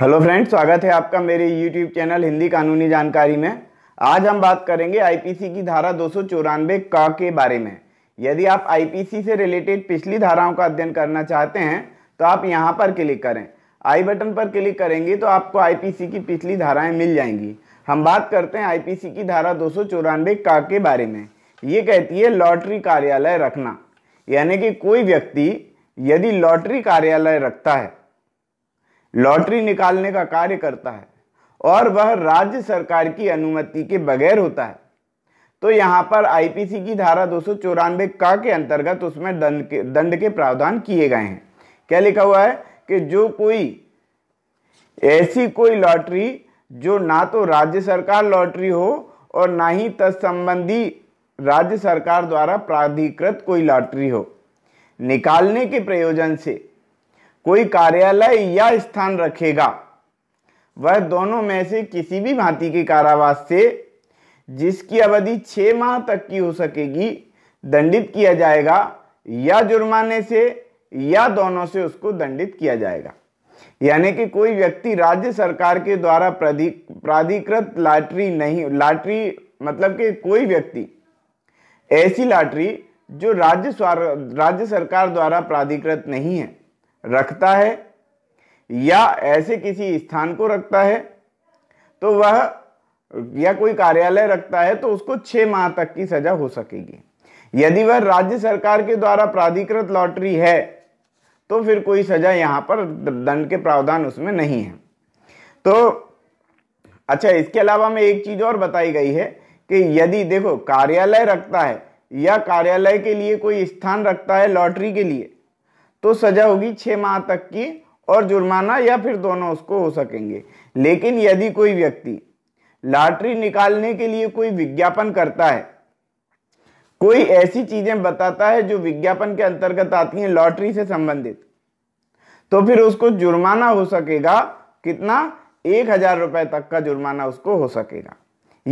hello friends स्वागत है आपका मेरे यूट्यूब चैनल हिंदी कानूनी जानकारी में आज हम बात करेंगे आईपीसी की धारा दो का के बारे में यदि आप आईपीसी से रिलेटेड पिछली धाराओं का अध्ययन करना चाहते हैं तो आप यहां पर क्लिक करें आई बटन पर क्लिक करेंगे तो आपको आईपीसी की पिछली धाराएं मिल जाएंगी हम बात करते हैं आई की धारा दो का के बारे में ये कहती है लॉटरी कार्यालय रखना यानी कि कोई व्यक्ति यदि लॉटरी कार्यालय रखता है लॉटरी निकालने का कार्य करता है और वह राज्य सरकार की अनुमति के बगैर होता है तो यहाँ पर आईपीसी की धारा दो का के अंतर्गत उसमें दंड के दंड के प्रावधान किए गए हैं क्या लिखा हुआ है कि जो कोई ऐसी कोई लॉटरी जो ना तो राज्य सरकार लॉटरी हो और ना ही तत्संबंधी राज्य सरकार द्वारा प्राधिकृत कोई लॉटरी हो निकालने के प्रयोजन से कोई कार्यालय या स्थान रखेगा वह दोनों में से किसी भी भांति के कारावास से जिसकी अवधि छह माह तक की हो सकेगी दंडित किया जाएगा या जुर्माने से या दोनों से उसको दंडित किया जाएगा यानी कि कोई व्यक्ति राज्य सरकार के द्वारा प्राधिकृत लाटरी नहीं लाटरी मतलब कि कोई व्यक्ति ऐसी लाटरी जो राज्य राज्य सरकार द्वारा प्राधिकृत नहीं है रखता है या ऐसे किसी स्थान को रखता है तो वह या कोई कार्यालय रखता है तो उसको छह माह तक की सजा हो सकेगी यदि वह राज्य सरकार के द्वारा प्राधिकृत लॉटरी है तो फिर कोई सजा यहां पर दंड के प्रावधान उसमें नहीं है तो अच्छा इसके अलावा में एक चीज़ और बताई गई है कि यदि देखो कार्यालय रखता है या कार्यालय के लिए कोई स्थान रखता है लॉटरी के लिए तो सजा होगी छः माह तक की और जुर्माना या फिर दोनों उसको हो सकेंगे लेकिन यदि कोई व्यक्ति लॉटरी निकालने के लिए कोई विज्ञापन करता है कोई ऐसी चीजें बताता है जो विज्ञापन के अंतर्गत आती हैं लॉटरी से संबंधित तो फिर उसको जुर्माना हो सकेगा कितना एक हजार रुपए तक का जुर्माना उसको हो सकेगा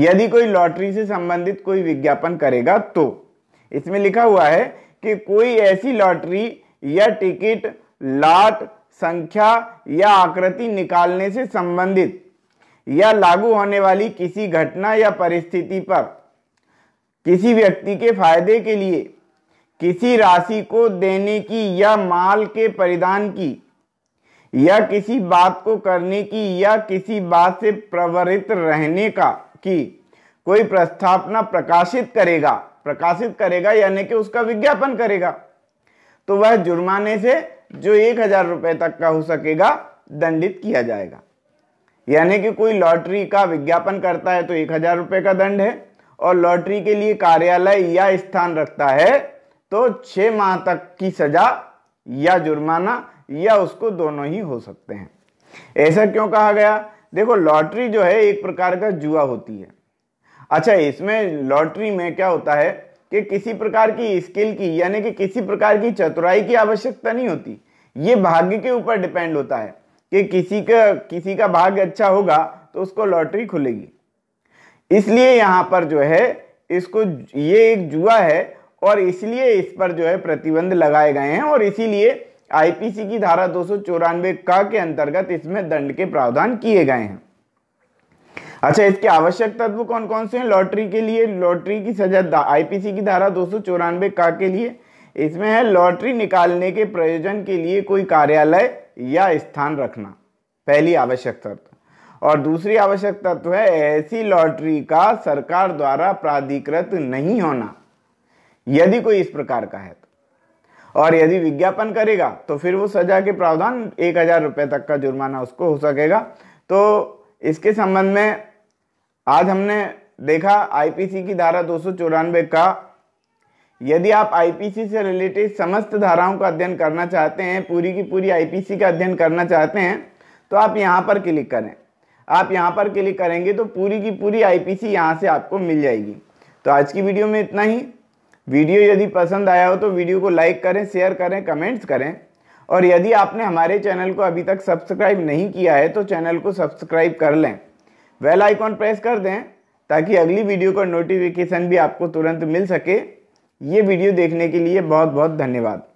यदि कोई लॉटरी से संबंधित कोई विज्ञापन करेगा तो इसमें लिखा हुआ है कि कोई ऐसी लॉटरी या टिकट लाट संख्या या आकृति निकालने से संबंधित या लागू होने वाली किसी घटना या परिस्थिति पर किसी व्यक्ति के फायदे के लिए किसी राशि को देने की या माल के परिधान की या किसी बात को करने की या किसी बात से प्रवरित रहने का की कोई प्रस्थापना प्रकाशित करेगा प्रकाशित करेगा यानी कि उसका विज्ञापन करेगा तो वह जुर्माने से जो एक हजार रुपये तक का हो सकेगा दंडित किया जाएगा यानी कि कोई लॉटरी का विज्ञापन करता है तो एक हजार रुपए का दंड है और लॉटरी के लिए कार्यालय या स्थान रखता है तो छह माह तक की सजा या जुर्माना या उसको दोनों ही हो सकते हैं ऐसा क्यों कहा गया देखो लॉटरी जो है एक प्रकार का जुआ होती है अच्छा इसमें लॉटरी में क्या होता है कि किसी प्रकार की स्किल की यानी कि किसी प्रकार की चतुराई की आवश्यकता नहीं होती ये भाग्य के ऊपर डिपेंड होता है कि किसी का किसी का भाग्य अच्छा होगा तो उसको लॉटरी खुलेगी इसलिए यहाँ पर जो है इसको ये एक जुआ है और इसलिए इस पर जो है प्रतिबंध लगाए गए हैं और इसीलिए आईपीसी की धारा दो का के अंतर्गत इसमें दंड के प्रावधान किए गए हैं अच्छा इसके आवश्यक तत्व कौन कौन से हैं लॉटरी के लिए लॉटरी की सजा आईपीसी की धारा दो सौ का के लिए इसमें है लॉटरी निकालने के प्रयोजन के लिए कोई कार्यालय या स्थान रखना पहली आवश्यक तत्व और दूसरी आवश्यक तत्व है ऐसी लॉटरी का सरकार द्वारा प्राधिकृत नहीं होना यदि कोई इस प्रकार का है तो और यदि विज्ञापन करेगा तो फिर वो सजा के प्रावधान एक हजार रुपये तक का जुर्माना उसको हो सकेगा तो इसके संबंध में आज हमने देखा आईपीसी की धारा दो का यदि आप आईपीसी से रिलेटेड समस्त धाराओं का अध्ययन करना चाहते हैं पूरी की पूरी आईपीसी का अध्ययन करना चाहते हैं तो आप यहाँ पर क्लिक करें आप यहाँ पर क्लिक करेंगे तो पूरी की पूरी आईपीसी यहाँ से आपको मिल जाएगी तो आज की वीडियो में इतना ही वीडियो यदि पसंद आया हो तो वीडियो को लाइक करें शेयर करें कमेंट्स करें और यदि आपने हमारे चैनल को अभी तक सब्सक्राइब नहीं किया है तो चैनल को सब्सक्राइब कर लें वेल आइकॉन प्रेस कर दें ताकि अगली वीडियो का नोटिफिकेशन भी आपको तुरंत मिल सके ये वीडियो देखने के लिए बहुत बहुत धन्यवाद